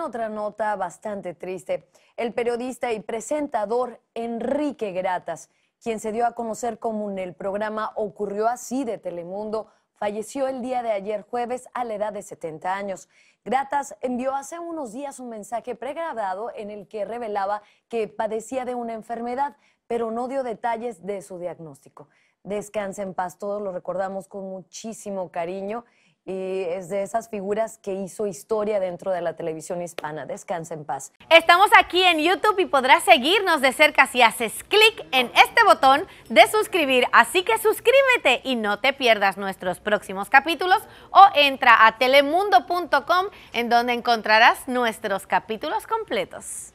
otra nota bastante triste, el periodista y presentador Enrique Gratas, quien se dio a conocer como en el programa Ocurrió así de Telemundo, falleció el día de ayer jueves a la edad de 70 años. Gratas envió hace unos días un mensaje pregrabado en el que revelaba que padecía de una enfermedad, pero no dio detalles de su diagnóstico. Descansa en paz, todos lo recordamos con muchísimo cariño y es de esas figuras que hizo historia dentro de la televisión hispana. Descansa en paz. Estamos aquí en YouTube y podrás seguirnos de cerca si haces clic en este botón de suscribir. Así que suscríbete y no te pierdas nuestros próximos capítulos o entra a telemundo.com en donde encontrarás nuestros capítulos completos.